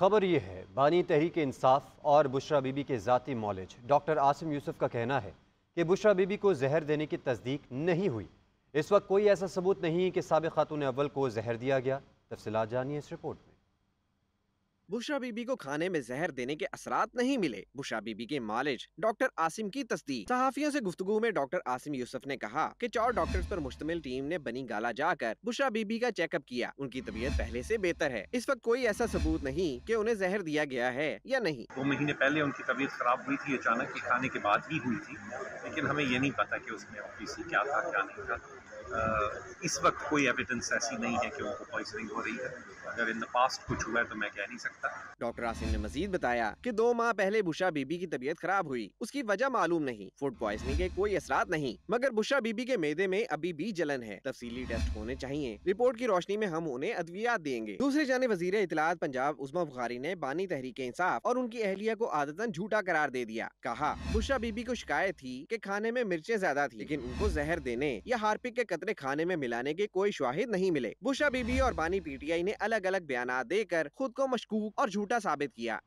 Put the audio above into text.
खबर यह है बानी तहरीक इंसाफ और बुशरा बीबी के ज़ाती मॉलेज डॉक्टर आसिम यूसुफ का कहना है कि बुशरा बीबी को जहर देने की तस्दीक नहीं हुई इस वक्त कोई ऐसा सबूत नहीं कि सबक खातून अव्वल को जहर दिया गया तफसला जानिए इस रिपोर्ट में बुशरा बीबी को खाने में जहर देने के असरात नहीं मिले बुशरा बीबी के मालिज डॉक्टर आसिम की तस्दीक सहाफियों से गुफ्तगु में डॉक्टर आसिम यूसुफ ने कहा कि चार डॉक्टर्स पर मुश्तमिल टीम ने बनी गाला जाकर बुशरा बीबी का चेकअप किया उनकी तबीयत पहले ऐसी बेहतर है इस वक्त कोई ऐसा सबूत नहीं की उन्हें जहर दिया गया है या नहीं दो महीने पहले उनकी तबीयत खराब हुई थी अचानक के खाने के बाद ही हुई थी लेकिन हमें ये नहीं पता की उसमें क्या था क्या नहीं था इस वक्त कोई एविडेंस ऐसी नहीं है कि उनको पॉइजनिंग हो रही है अगर इन द पास्ट कुछ हुआ है तो मैं कह नहीं सकता डॉक्टर आसिम ने मजीद बताया कि दो माह पहले बुशा बीबी की तबीयत खराब हुई उसकी वजह मालूम नहीं फूड पॉइजनिंग के कोई असरा नहीं मगर बुशा बीबी के मेदे में अभी भी जलन है तफसीली टेस्ट होने चाहिए रिपोर्ट की रोशनी में हम उन्हें अद्वियात देंगे दूसरे जाने वजीर इतलात पंजाब उजमा बुखारी ने बानी तहरीक इंसाफ और उनकी अहलिया को आदतन झूठा करार दे दिया कहा बुशा बीबी को शिकायत थी की खाने में मिर्चें ज्यादा थी लेकिन उनको जहर देने या हार्पिक के कतरे खाने में मिलाने के कोई शवाहिद नहीं मिले बुशा बीबी और बानी पी ने अलग अलग बयान देकर खुद को मशकूक और झूठा साबित किया